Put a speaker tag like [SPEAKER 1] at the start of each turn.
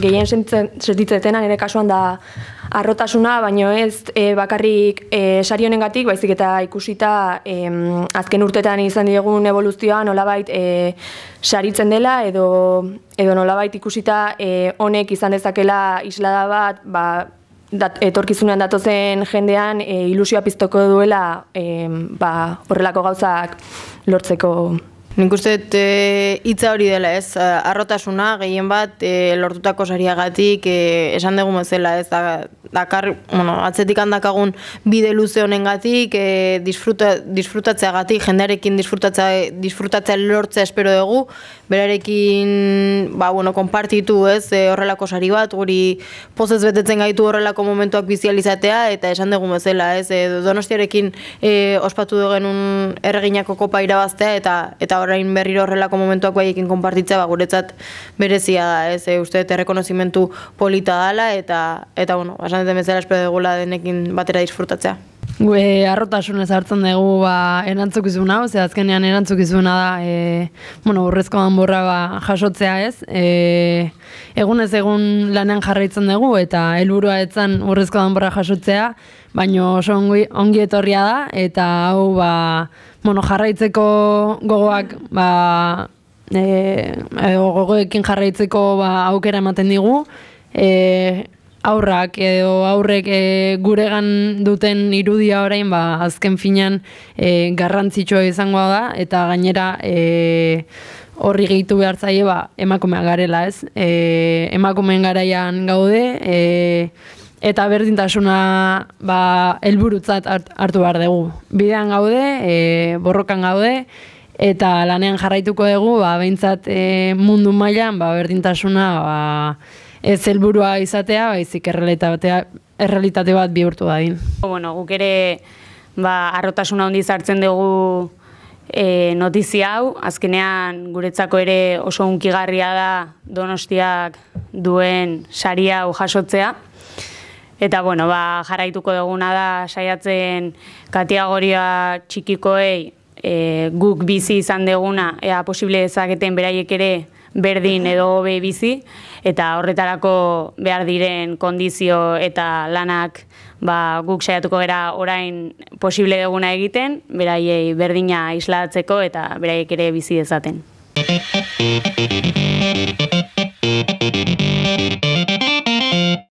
[SPEAKER 1] gehien sentitzetena nire kasuan da arrotasuna, baino ez eh, bakarrik e, sari baizik eta ikusita azken urtetan izan diegun evoluzioa nolabait eh, saritzen dela edo edo nolabait ikusita honek izan dezakela islada bat, ba, dat, etorkizunean datozen jendean e, ilusioa piztoko
[SPEAKER 2] duela ba, horrelako gauzak lortzeko Nik uste dut e, hitza hori dela, ez? Arrotasuna, gehien bat, e, lortutako sariagatik, e, esan dugu mozela, ez? Da, dakar, bueno, atzetik handakagun bide luze honengatik, e, disfruta, disfrutatzea gati, jendearekin disfrutatzea, lortzea espero dugu, berarekin, ba, bueno, konpartitu, ez, eh, horrelako sari bat, guri pozez betetzen gaitu horrelako momentuak bizializatea, eta esan dugu bezala, ez, eh, donostiarekin e, ospatu dugen un erreginako kopa irabaztea, eta eta orain berriro horrelako momentuak ekin konpartitzea, ba, guretzat berezia da, ez, e, uste, errekonozimentu polita dala, eta, eta bueno, basan esan duten bezala espero dugula denekin batera disfrutatzea. Gue
[SPEAKER 3] arrotasun ez hartzen dugu ba, erantzukizuna, azkenean erantzukizuna da e, bueno, urrezko danborra ba, jasotzea ez. E, egun ez egun lanean jarraitzen dugu eta helburua etzan urrezko danborra jasotzea, baino oso ongi, ongi etorria da eta hau ba, bueno, jarraitzeko gogoak ba, e, gogoekin jarraitzeko ba, aukera ematen digu. E, aurrak edo aurrek eh, guregan duten irudia orain ba azken finean eh, garrantzitsua izango da eta gainera eh, horri gehitu behar zaie ba, emakumea garela ez. E, emakumeen garaian gaude eta berdintasuna ba, elburutzat hartu behar dugu. Bidean gaude, borrokan gaude eta lanean jarraituko dugu ba, behintzat e, mundu mailan ba, berdintasuna ba, ez helburua
[SPEAKER 4] izatea, baizik errealitatea errealitate bat bihurtu da Bueno, guk ere ba arrotasuna handi hartzen dugu e, notizia hau, azkenean guretzako ere oso unkigarria da Donostiak duen saria hau jasotzea. Eta bueno, ba, jarraituko duguna da saiatzen kategoria txikikoei e, guk bizi izan deguna ea posible dezaketen beraiek ere berdin edo be bizi eta horretarako behar diren kondizio eta lanak ba, guk saiatuko gera orain posible eguna egiten, beraiei berdina islatzeko eta beraiek ere bizi dezaten.